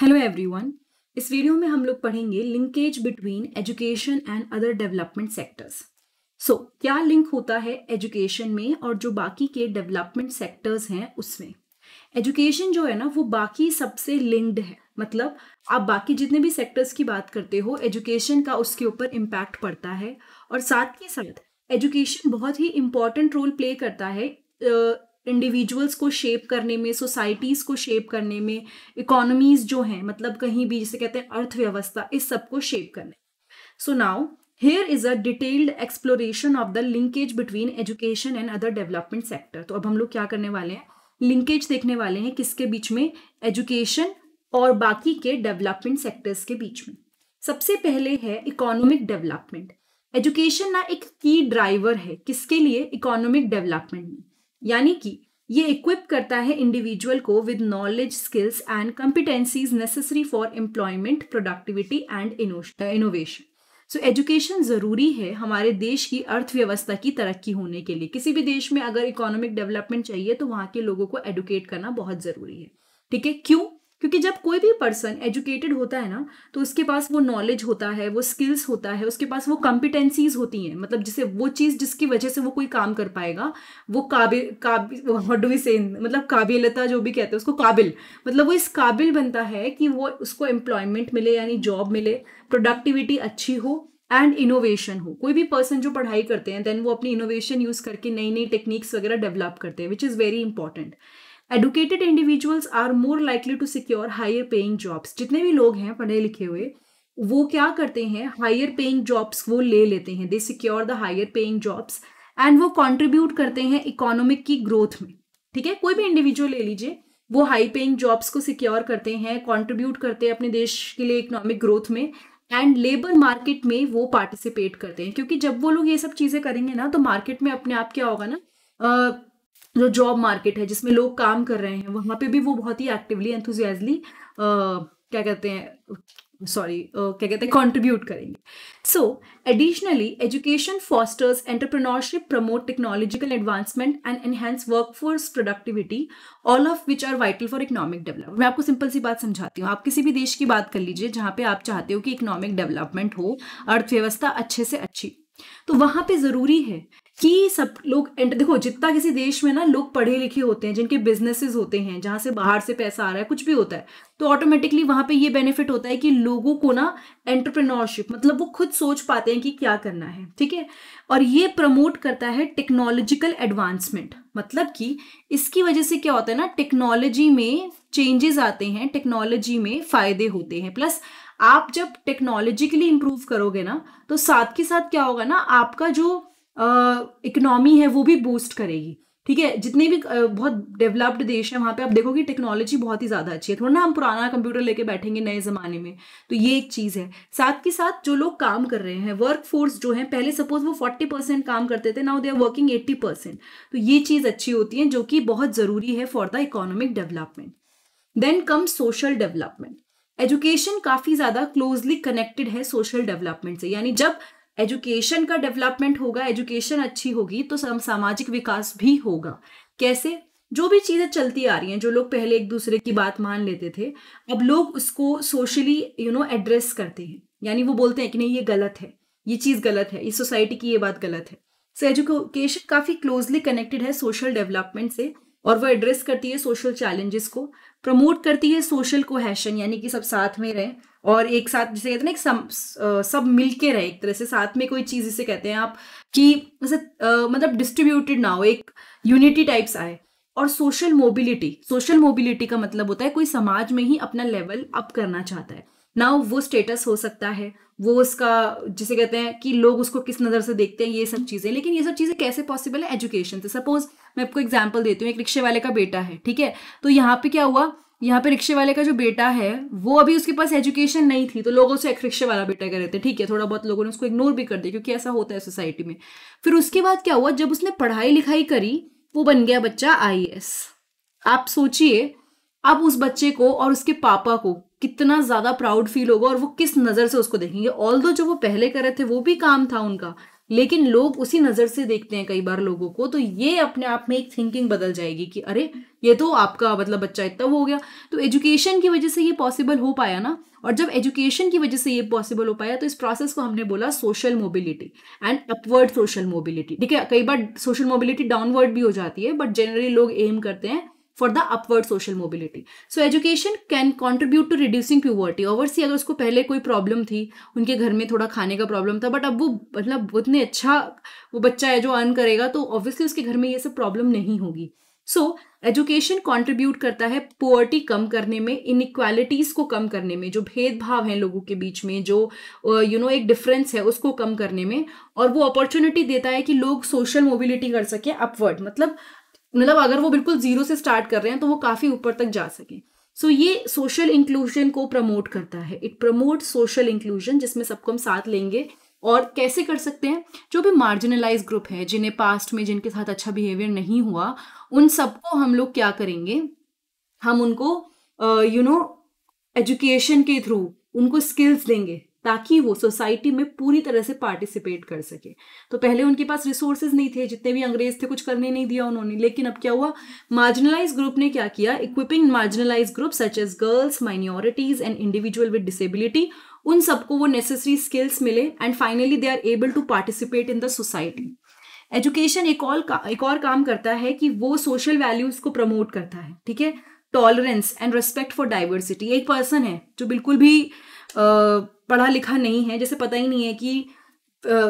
Hello everyone इस video में हम लोग पढ़ेंगे linkage between education and other development sectors so क्या लिंक होता है एजुकेशन में और जो बाकी के डेवलपमेंट सेक्टर्स हैं उसमें एजुकेशन जो है ना वो बाकी सबसे लिंक्ड है मतलब आप बाकी जितने भी सेक्टर्स की बात करते हो एजुकेशन का उसके ऊपर इम्पैक्ट पड़ता है और साथ के साथ एजुकेशन बहुत ही इम्पॉर्टेंट रोल प्ले करता है uh, इंडिविजुअल्स को शेप करने में सोसाइटीज़ को शेप करने में इकोनॉमीज़ जो हैं मतलब कहीं भी जिसे कहते हैं अर्थव्यवस्था इस सब को शेप करने so now here is a detailed exploration of the linkage between education and other development sector तो अब हम लोग क्या करने वाले हैं लिंकेज देखने वाले हैं किसके बीच में एजुकेशन और बाकी के डेवलपमेंट सेक्टर्स के बीच में सबसे पहले है इकोनॉमिक डेवलपमेंट एजुकेशन ना एक की ड्राइवर है किसके लिए इकोनॉमिक डेवलपमेंट में यानी कि ये इक्विप करता है इंडिविजुअल को with knowledge skills and competencies necessary for employment productivity and innovation so education ज़रूरी है हमारे देश की अर्थव्यवस्था की तरक्की होने के लिए किसी भी देश में अगर इकोनॉमिक डेवलपमेंट चाहिए तो वहां के लोगों को एडुकेट करना बहुत ज़रूरी है ठीक है क्यों क्योंकि जब कोई भी पर्सन एजुकेटेड होता है ना तो उसके पास वो नॉलेज होता है वो स्किल्स होता है उसके पास वो कॉम्पिटेंसीज होती हैं मतलब जिसे वो चीज़ जिसकी वजह से वो कोई काम कर पाएगा वो काबिल काबिल वॉट डू वी से मतलब काबिलता जो भी कहते हैं उसको काबिल मतलब वो इस काबिल बनता है कि वो उसको एम्प्लॉयमेंट मिले यानी जॉब मिले प्रोडक्टिविटी अच्छी हो एंड इनोवेशन हो कोई भी पर्सन जो पढ़ाई करते हैं देन वो अपनी इनोवेशन यूज़ करके नई नई टेक्निक्स वगैरह डेवलप करते हैं which is very important educated individuals are more likely to secure higher paying jobs जितने भी लोग हैं पढ़े लिखे हुए वो क्या करते हैं हायर पेइंग जॉब्स वो ले लेते हैं they secure the higher paying jobs and वो कॉन्ट्रीब्यूट करते हैं इकोनॉमिक की ग्रोथ में ठीक है कोई भी इंडिविजुअल ले लीजिए वो हाई पेइंग जॉब्स को सिक्योर करते हैं कॉन्ट्रीब्यूट करते हैं अपने देश के लिए इकोनॉमिक ग्रोथ में एंड लेबर मार्केट में वो पार्टिसिपेट करते हैं क्योंकि जब वो लोग ये सब चीज़ें करेंगे ना तो मार्केट में अपने आप क्या होगा ना जो जॉब मार्केट है जिसमें लोग काम कर रहे हैं वहाँ पे भी वो बहुत ही एक्टिवली एंथुजियाजली क्या कहते हैं सॉरी क्या कहते हैं कॉन्ट्रीब्यूट करेंगे so additionally education fosters entrepreneurship promote technological advancement and enhance workforce productivity all of which are vital for economic development मैं आपको सिंपल सी बात समझाती हूँ आप किसी भी देश की बात कर लीजिए जहाँ पे आप चाहते हो कि इकोनॉमिक डेवलपमेंट हो अर्थव्यवस्था अच्छे से अच्छी तो वहाँ पे ज़रूरी है कि सब लोग देखो जितना किसी देश में ना लोग पढ़े लिखे होते हैं जिनके बिजनेसेस होते हैं जहाँ से बाहर से पैसा आ रहा है कुछ भी होता है तो ऑटोमेटिकली वहाँ पे ये बेनिफिट होता है कि लोगों को ना एंटरप्रेन्योरशिप मतलब वो खुद सोच पाते हैं कि क्या करना है ठीक है और ये प्रमोट करता है टेक्नोलॉजिकल एडवांसमेंट मतलब कि इसकी वजह से क्या होता है ना टेक्नोलॉजी में चेंजेस आते हैं टेक्नोलॉजी में फ़ायदे होते हैं प्लस आप जब टेक्नोलॉजिकली इम्प्रूव करोगे ना तो साथ के साथ क्या होगा ना आपका जो इकोनॉमी है वो भी बूस्ट करेगी ठीक है जितने भी बहुत डेवलप्ड देश हैं वहां पे आप देखोगे टेक्नोलॉजी बहुत ही ज़्यादा अच्छी है थोड़ा ना हम पुराना कंप्यूटर लेके बैठेंगे नए ज़माने में तो ये एक चीज़ है साथ के साथ जो लोग काम कर रहे हैं वर्क फोर्स जो है पहले सपोज वो फोर्टी परसेंट काम करते थे now they are working eighty percent तो ये चीज़ अच्छी होती है जो कि बहुत ज़रूरी है for the economic development then come social development education काफ़ी ज़्यादा क्लोजली कनेक्टेड है सोशल डेवलपमेंट से यानी जब एजुकेशन का डेवलपमेंट होगा एजुकेशन अच्छी होगी तो सामाजिक विकास भी होगा कैसे जो भी चीज़ें चलती आ रही हैं जो लोग पहले एक दूसरे की बात मान लेते थे अब लोग उसको सोशली यू नो एड्रेस करते हैं यानी वो बोलते हैं कि नहीं ये गलत है ये चीज़ गलत है इस सोसाइटी की ये बात गलत है सो एजुकेशन काफ़ी क्लोजली कनेक्टेड है सोशल डेवलपमेंट से और वो एड्रेस करती है सोशल चैलेंजेस को प्रमोट करती है सोशल कोहेशन यानी कि सब साथ में रहें और एक साथ जिसे कहते हैं ना एक सम, सब मिल के रहे एक तरह से साथ में कोई चीज़ जिसे कहते हैं आप कि जैसे मतलब डिस्ट्रीब्यूटेड ना हो एक यूनिटी टाइप्स आए और सोशल मोबिलिटी सोशल मोबिलिटी का मतलब होता है कोई समाज में ही अपना लेवल अप करना चाहता है ना वो स्टेटस हो सकता है वो उसका जिसे कहते हैं कि लोग उसको किस नज़र से देखते हैं ये सब चीज़ें लेकिन ये सब चीज़ें कैसे पॉसिबल है एजुकेशन से सपोज मैं आपको एग्जाम्पल देती हूँ एक रिक्शे वाले का बेटा है ठीक है तो यहाँ पे क्या हुआ यहाँ पे रिक्शे वाले का जो बेटा है वो अभी उसके पास एजुकेशन नहीं थी तो लोगों से एक रिक्शे वाला बेटा कह रहे थे ठीक है थोड़ा बहुत लोगों ने उसको इग्नोर भी कर दिया क्योंकि ऐसा होता है सोसाइटी में फिर उसके बाद क्या हुआ जब उसने पढ़ाई लिखाई करी वो बन गया बच्चा आई आप सोचिए अब उस बच्चे को और उसके पापा को कितना ज़्यादा प्राउड फील होगा और वो किस नज़र से उसको देखेंगे ऑल जो वो पहले कर रहे थे वो भी काम था उनका लेकिन लोग उसी नज़र से देखते हैं कई बार लोगों को तो ये अपने आप में एक थिंकिंग बदल जाएगी कि अरे ये तो आपका मतलब बच्चा इतना हो गया तो एजुकेशन की वजह से ये पॉसिबल हो पाया ना और जब एजुकेशन की वजह से ये पॉसिबल हो पाया तो इस प्रोसेस को हमने बोला social mobility and upward social mobility ठीक है कई बार सोशल मोबिलिटी डाउनवर्ड भी हो जाती है बट जनरली लोग एम करते हैं for the upward social mobility so education can contribute to reducing poverty oversee अगर उसको पहले कोई प्रॉब्लम थी उनके घर में थोड़ा खाने का प्रॉब्लम था बट अब वो मतलब उतने अच्छा वो बच्चा है जो अर्न करेगा तो ऑब्वियसली उसके घर में ये सब प्रॉब्लम नहीं होगी सो एजुकेशन कॉन्ट्रीब्यूट करता है पुअर्टी कम करने में इनक्वालिटीज़ को कम करने में जो भेदभाव है लोगों के बीच में जो you uh, know you know, एक डिफरेंस है उसको कम करने में और वो अपॉर्चुनिटी देता है कि लोग सोशल मोबिलिटी कर सकें अपवर्ड मतलब मतलब अगर वो बिल्कुल जीरो से स्टार्ट कर रहे हैं तो वो काफ़ी ऊपर तक जा सकें सो so, ये सोशल इंक्लूजन को प्रमोट करता है इट प्रमोट सोशल इंक्लूजन जिसमें सबको हम साथ लेंगे और कैसे कर सकते हैं जो भी मार्जिनलाइज ग्रुप है जिन्हें पास्ट में जिनके साथ अच्छा बिहेवियर नहीं हुआ उन सबको हम लोग क्या करेंगे हम उनको यू नो एजुकेशन के थ्रू उनको स्किल्स देंगे ताकि वो सोसाइटी में पूरी तरह से पार्टिसिपेट कर सके तो पहले उनके पास रिसोर्सेज नहीं थे जितने भी अंग्रेज थे कुछ करने नहीं दिया उन्होंने लेकिन अब क्या हुआ मार्जिनलाइज ग्रुप ने क्या किया equipping marginalize group such as girls minorities and individual with disability उन सबको वो नेसेसरी स्किल्स मिले and finally they are able to participate in the society education एक और का, एक और काम करता है कि वो सोशल वैल्यूज को प्रमोट करता है ठीक है tolerance and respect for diversity एक पर्सन है जो बिल्कुल भी पढ़ा लिखा नहीं है जैसे पता ही नहीं है कि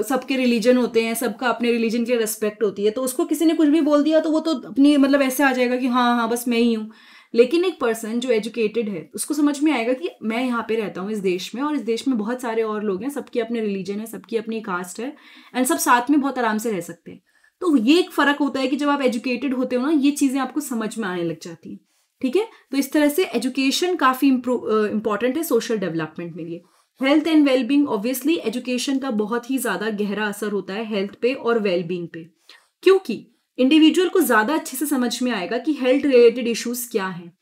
सबके रिलीजन होते हैं सबका अपने रिलीजन के रेस्पेक्ट होती है तो उसको किसी ने कुछ भी बोल दिया तो वो तो अपनी मतलब ऐसे आ जाएगा कि हाँ हाँ बस मैं ही हूँ लेकिन एक पर्सन जो एजुकेटेड है उसको समझ में आएगा कि मैं यहाँ पे रहता हूँ इस देश में और इस देश में बहुत सारे और लोग हैं सबके अपने रिलीजन है सबकी अपनी कास्ट है एंड सब साथ में बहुत आराम से रह सकते हैं तो ये एक फ़र्क होता है कि जब आप एजुकेटेड होते हो ना ये चीज़ें आपको समझ में आने लग जाती हैं ठीक है तो इस तरह से एजुकेशन काफ़ी इंपॉर्टेंट है सोशल डेवलपमेंट में लिए health and wellbeing obviously education का बहुत ही ज़्यादा गहरा असर होता है हेल्थ पे और वेलबींग पे क्योंकि इंडिविजुअल को ज़्यादा अच्छे से समझ में आएगा कि हेल्थ रिलेटेड इश्यूज़ क्या हैं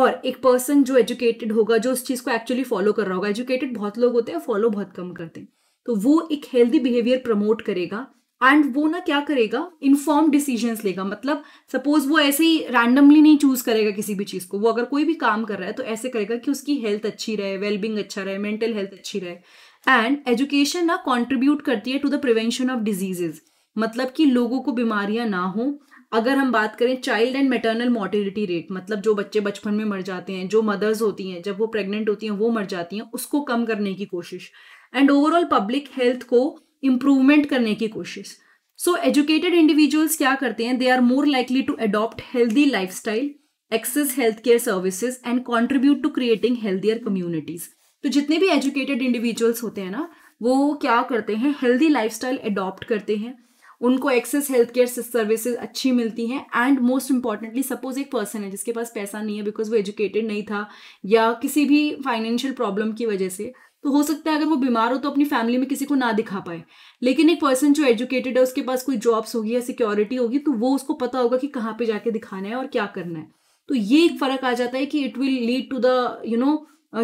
और एक पर्सन जो एजुकेटेड होगा जो उस चीज़ को एक्चुअली फॉलो कर रहा होगा एजुकेटेड बहुत लोग होते हैं फॉलो बहुत कम करते हैं तो वो एक हेल्दी बिहेवियर प्रमोट करेगा एंड वो ना क्या करेगा इन्फॉर्म डिसीजन लेगा मतलब सपोज वो ऐसे ही रैंडमली नहीं चूज करेगा किसी भी चीज़ को वो अगर कोई भी काम कर रहा है तो ऐसे करेगा कि उसकी हेल्थ अच्छी रहे वेलबिंग अच्छा रहे मेंटल हेल्थ अच्छी रहे एंड एजुकेशन ना कॉन्ट्रीब्यूट करती है to the prevention of diseases मतलब कि लोगों को बीमारियां ना हो अगर हम बात करें child and maternal mortality rate मतलब जो बच्चे बचपन में मर जाते हैं जो मदर्स होती हैं जब वो प्रेग्नेंट होती हैं वो मर जाती हैं उसको कम करने की कोशिश एंड ओवरऑल पब्लिक हेल्थ को इम्प्रूवमेंट करने की कोशिश सो एजुकेटेड इंडिविजुअल्स क्या करते हैं they are more likely to adopt healthy life style access health care services and contribute to creating healthier communities तो जितने भी एजुकेटेड इंडिविजुअल्स होते हैं ना वो क्या करते हैं हेल्दी स्टाइल अडॉप्ट करते हैं उनको एक्सेस हेल्थ केयर सर्विसेज अच्छी मिलती हैं एंड मोस्ट इंपॉर्टेंटली सपोज एक पर्सन है जिसके पास पैसा नहीं है बिकॉज वो एजुकेटेड नहीं था या किसी भी फाइनेंशियल प्रॉब्लम की वजह से तो हो सकता है अगर वो बीमार हो तो अपनी फैमिली में किसी को ना दिखा पाए लेकिन एक पर्सन जो एजुकेटेड है उसके पास कोई जॉब्स होगी या सिक्योरिटी होगी तो वो उसको पता होगा कि कहाँ पे जाके दिखाना है और क्या करना है तो ये एक फर्क आ जाता है कि it will lead to the you know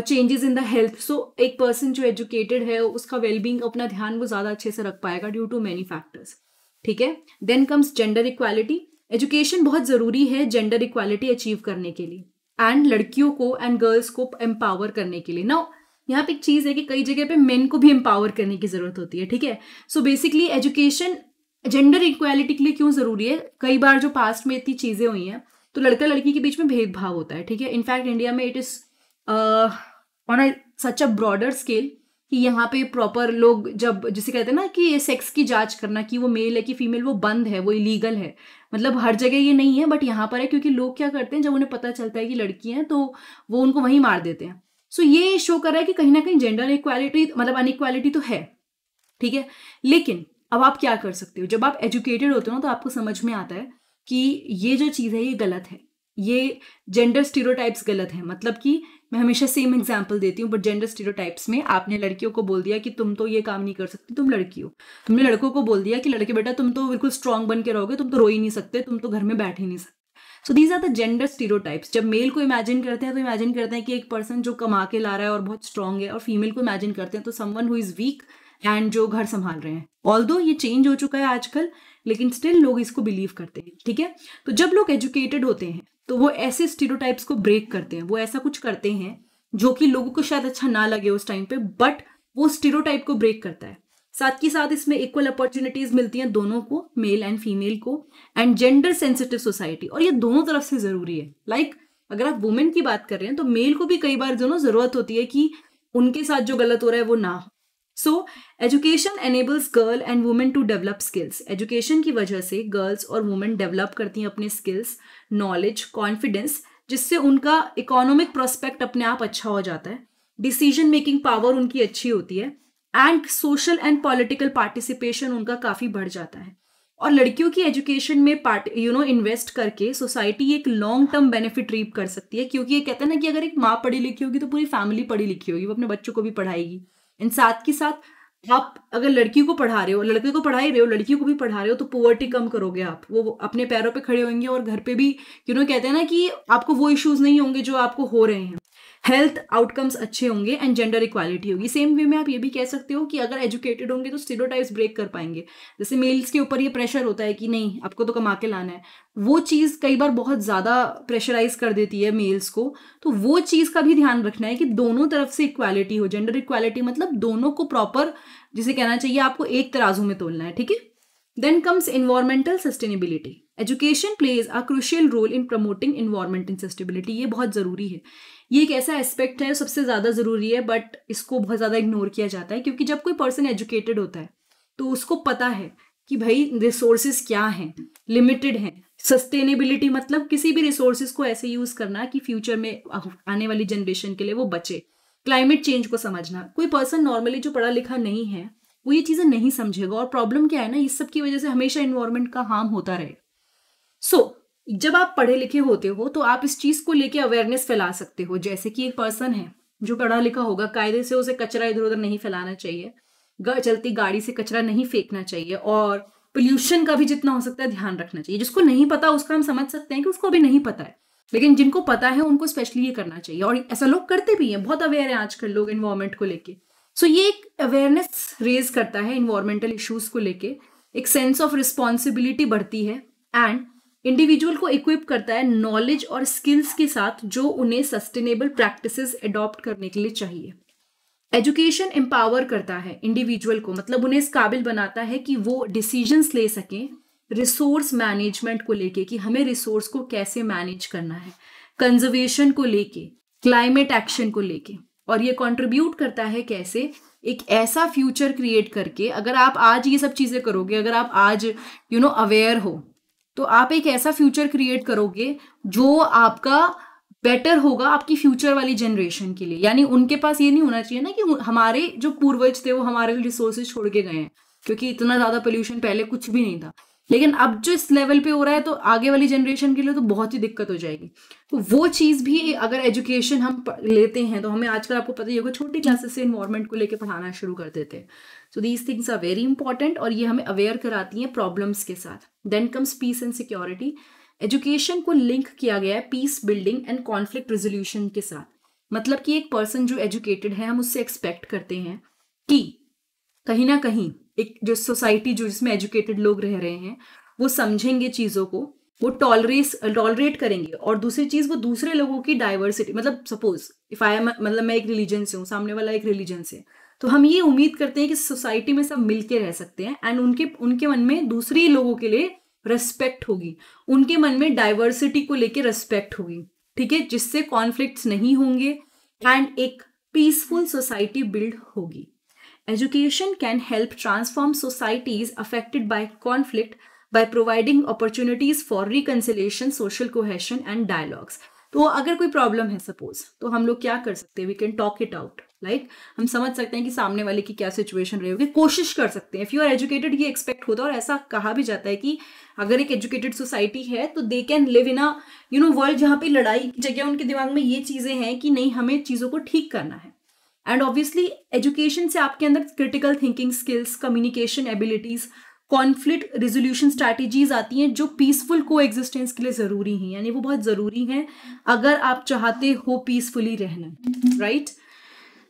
changes in the health so एक पर्सन जो एजुकेटेड है उसका वेलबींग well अपना ध्यान वो ज्यादा अच्छे से रख पाएगा ड्यू टू मैनी फैक्टर्स ठीक है then comes gender equality education बहुत जरूरी है जेंडर इक्वालिटी अचीव करने के लिए एंड लड़कियों को एंड गर्ल्स को एम्पावर करने के लिए ना यहाँ पे एक चीज़ है कि कई जगह पे मेन को भी एम्पावर करने की ज़रूरत होती है ठीक है so basically education gender equality के लिए क्यों ज़रूरी है कई बार जो पास्ट में इतनी चीज़ें हुई हैं तो लड़का लड़की के बीच में भेदभाव होता है ठीक है इनफैक्ट इंडिया में it is on a such a broader scale कि यहाँ पे प्रॉपर लोग जब जिसे कहते हैं ना कि सेक्स की जांच करना कि वो मेल है कि फीमेल वो बंद है वो इलीगल है मतलब हर जगह ये नहीं है बट यहाँ पर है क्योंकि लोग क्या करते हैं जब उन्हें पता चलता है कि लड़की हैं तो वो उनको वहीं मार देते हैं सो ये शो कर रहा है कि कहीं ना कहीं जेंडर इक्वालिटी मतलब अनइक्वालिटी तो है ठीक है लेकिन अब आप क्या कर सकते हो जब आप एजुकेटेड होते हो ना तो आपको समझ में आता है कि ये जो चीज़ है ये गलत है ये जेंडर स्टीरोटाइप्स गलत है मतलब कि मैं हमेशा सेम एग्जाम्पल देती हूँ बट जेंडर स्टीरोटाइप्स में आपने लड़कियों को बोल दिया कि तुम तो ये काम नहीं कर सकती तुम लड़की हो तुमने लड़कों को बोल दिया कि लड़के बेटा तुम तो बिल्कुल स्ट्रांग बन के रहोगे तुम तो रो ही नहीं सकते तुम तो घर में बैठ ही नहीं सकते so these are the gender stereotypes जब मेल को इमेजिन करते हैं तो इमेजिन करते हैं कि एक पर्सन जो कमा के ला रहा है और बहुत स्ट्रांग है और फीमेल को इमेजिन करते हैं तो someone who is weak and जो घर संभाल रहे हैं ऑल दो ये चेंज हो चुका है आजकल लेकिन स्टिल लोग इसको बिलीव करते हैं ठीक है तो जब लोग एजुकेटेड होते हैं तो वो ऐसे स्टीरोटाइप्स को ब्रेक करते हैं वो ऐसा कुछ करते हैं जो कि लोगों को शायद अच्छा ना लगे उस टाइम पे बट वो स्टीरोटाइप को ब्रेक करता है साथ ही साथ इसमें इक्वल अपॉर्चुनिटीज मिलती हैं दोनों को मेल एंड फीमेल को एंड जेंडर सेंसिटिव सोसाइटी और ये दोनों तरफ से जरूरी है लाइक like, अगर आप वुमेन की बात कर रहे हैं तो मेल को भी कई बार दोनों जरूरत होती है कि उनके साथ जो गलत हो रहा है वो ना हो so education enables girl and women to develop skills education की वजह से गर्ल्स और वुमेन डेवलप करती हैं अपने स्किल्स नॉलेज कॉन्फिडेंस जिससे उनका इकोनॉमिक प्रोस्पेक्ट अपने आप अच्छा हो जाता है डिसीजन मेकिंग पावर उनकी अच्छी होती है and social and political participation उनका काफ़ी बढ़ जाता है और लड़कियों की एजुकेशन में पार्ट यू नो इन्वेस्ट करके सोसाइटी एक लॉन्ग टर्म बेनिफिट रीप कर सकती है क्योंकि ये कहते हैं ना कि अगर एक माँ पढ़ी लिखी होगी तो पूरी फैमिली पढ़ी लिखी होगी वो अपने बच्चों को भी पढ़ाएगी एंड साथ के साथ आप अगर लड़की को पढ़ा रहे हो लड़के को पढ़ा ही रहे हो लड़की को भी पढ़ा रहे हो तो पोवर्टी कम करोगे आप वो अपने पैरों पे खड़े होंगे और घर पर भी यू नो कहते हैं ना कि आपको वो इश्यूज नहीं होंगे जो आपको हो रहे हैं हेल्थ आउटकम्स अच्छे होंगे एंड जेंडर इक्वालिटी होगी सेम वे में आप ये भी कह सकते हो कि अगर एजुकेटेड होंगे तो स्टीरोटाइप्स ब्रेक कर पाएंगे जैसे मेल्स के ऊपर ये प्रेशर होता है कि नहीं आपको तो कमा के लाना है वो चीज़ कई बार बहुत ज़्यादा प्रेशराइज कर देती है मेल्स को तो वो चीज़ का भी ध्यान रखना है कि दोनों तरफ से इक्वालिटी हो जेंडर इक्वालिटी मतलब दोनों को प्रॉपर जिसे कहना चाहिए आपको एक तराजू में तोलना है ठीक है then comes environmental sustainability education plays a crucial role in promoting environment in sustainability ये बहुत ज़रूरी है ये एक ऐसा एस्पेक्ट है सबसे ज़्यादा ज़रूरी है बट इसको बहुत ज़्यादा इग्नोर किया जाता है क्योंकि जब कोई पर्सन एजुकेटेड होता है तो उसको पता है कि भाई रिसोर्सेज क्या हैं लिमिटेड हैं सस्टेनेबिलिटी मतलब किसी भी रिसोर्सेज को ऐसे यूज़ करना कि फ्यूचर में आने वाली जनरेशन के लिए वो बचे क्लाइमेट चेंज को समझना कोई पर्सन नॉर्मली जो पढ़ा लिखा नहीं है वो ये चीज़ें नहीं समझेगा और प्रॉब्लम क्या है ना इस सब की वजह से हमेशा इन्वायरमेंट का हार्म होता रहेगा सो so, जब आप पढ़े लिखे होते हो तो आप इस चीज को लेके अवेयरनेस फैला सकते हो जैसे कि एक पर्सन है जो पढ़ा लिखा होगा कायदे से उसे कचरा इधर उधर नहीं फैलाना चाहिए चलती गाड़ी से कचरा नहीं फेंकना चाहिए और पोल्यूशन का भी जितना हो सकता है ध्यान रखना चाहिए जिसको नहीं पता उसका हम समझ सकते हैं कि उसको अभी नहीं पता है लेकिन जिनको पता है उनको स्पेशली ये करना चाहिए और ऐसा लोग करते भी हैं बहुत अवेयर हैं आजकल लोग इन्वायरमेंट को लेके सो so, ये एक अवेयरनेस रेज करता है इन्वायरमेंटल इश्यूज को लेके एक सेंस ऑफ रिस्पॉन्सिबिलिटी बढ़ती है एंड इंडिविजुअल को इक्विप करता है नॉलेज और स्किल्स के साथ जो उन्हें सस्टेनेबल प्रैक्टिसेस एडॉप्ट करने के लिए चाहिए एजुकेशन एम्पावर करता है इंडिविजुअल को मतलब उन्हें इस काबिल बनाता है कि वो डिसीजंस ले सकें रिसोर्स मैनेजमेंट को लेके कि हमें रिसोर्स को कैसे मैनेज करना है कंजर्वेशन को लेके क्लाइमेट एक्शन को लेके और ये कंट्रीब्यूट करता है कैसे एक ऐसा फ्यूचर क्रिएट करके अगर आप आज ये सब चीज़ें करोगे अगर आप आज यू नो अवेयर हो तो आप एक ऐसा फ्यूचर क्रिएट करोगे जो आपका बेटर होगा आपकी फ्यूचर वाली जनरेशन के लिए यानी उनके पास ये नहीं होना चाहिए ना कि हमारे जो पूर्वज थे वो हमारे रिसोर्सेज छोड़ के गए हैं क्योंकि इतना ज़्यादा पोल्यूशन पहले कुछ भी नहीं था लेकिन अब जो इस लेवल पे हो रहा है तो आगे वाली जनरेशन के लिए तो बहुत ही दिक्कत हो जाएगी तो वो चीज़ भी अगर एजुकेशन हम लेते हैं तो हमें आजकल आपको पता ही होगा छोटी क्लासेस से इन्वायरमेंट को लेकर पढ़ाना शुरू कर देते हैं so these things are very important और ये हमें अवेयर कराती हैं प्रॉब्लम्स के साथ then comes peace and security education को लिंक किया गया है peace building and conflict resolution के साथ मतलब कि एक पर्सन जो एजुकेटेड है हम उससे एक्सपेक्ट करते हैं कि कहीं ना कहीं एक जो सोसाइटी जो जिसमें एजुकेटेड लोग रह रहे हैं वो समझेंगे चीज़ों को वो टॉलरेस टॉलरेट करेंगे और दूसरी चीज़ वो दूसरे लोगों की डाइवर्सिटी मतलब सपोज इफ आई एम मतलब मैं एक रिलीजन से हूँ सामने वाला एक रिलीजन से तो हम ये उम्मीद करते हैं कि सोसाइटी में सब मिल रह सकते हैं एंड उनके उनके मन में दूसरी लोगों के लिए रेस्पेक्ट होगी उनके मन में डाइवर्सिटी को लेकर रेस्पेक्ट होगी ठीक है जिससे कॉन्फ्लिक्ट नहीं होंगे एंड एक पीसफुल सोसाइटी बिल्ड होगी Education can help transform societies affected by conflict by providing opportunities for reconciliation, social cohesion and dialogues. तो अगर कोई प्रॉब्लम है सपोज तो हम लोग क्या कर सकते हैं we can talk it out like हम समझ सकते हैं कि सामने वाले की क्या सिचुएशन रही होगी कोशिश कर सकते हैं इफ़ यू आर एजुकेटेड ये एक्सपेक्ट होता है और ऐसा कहा भी जाता है कि अगर एक एजुकेटेड सोसाइटी है तो they can live in a you know world जहाँ पे लड़ाई की जगह उनके दिमाग में ये चीज़ें हैं कि नहीं हमें चीज़ों को ठीक करना है एंड ऑब्वियसली एजुकेशन से आपके अंदर critical thinking skills communication abilities conflict resolution strategies आती हैं जो पीसफुल को एग्जिस्टेंस के लिए ज़रूरी हैं यानी वो बहुत ज़रूरी हैं अगर आप चाहते हो पीसफुली रहना right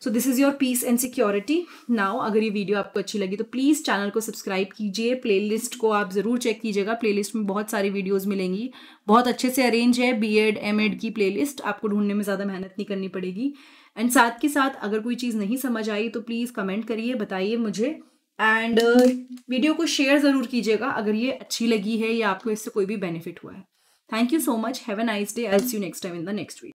so this is your peace and security now अगर ये वीडियो आपको अच्छी लगी तो प्लीज़ चैनल को सब्सक्राइब कीजिए लिस्ट को आप ज़रूर चेक कीजिएगा प्लेलिस्ट में बहुत सारी वीडियोज़ मिलेंगी बहुत अच्छे से अरेंज है बी एड एम एड की लिस्ट आपको ढूंढने में ज़्यादा मेहनत नहीं करनी पड़ेगी एंड साथ के साथ अगर कोई चीज़ नहीं समझ आई तो प्लीज़ कमेंट करिए बताइए मुझे एंड वीडियो uh, को शेयर ज़रूर कीजिएगा अगर ये अच्छी लगी है या आपको इससे कोई भी बेनिफिट हुआ है thank you so much have a nice day I see you next time in the next video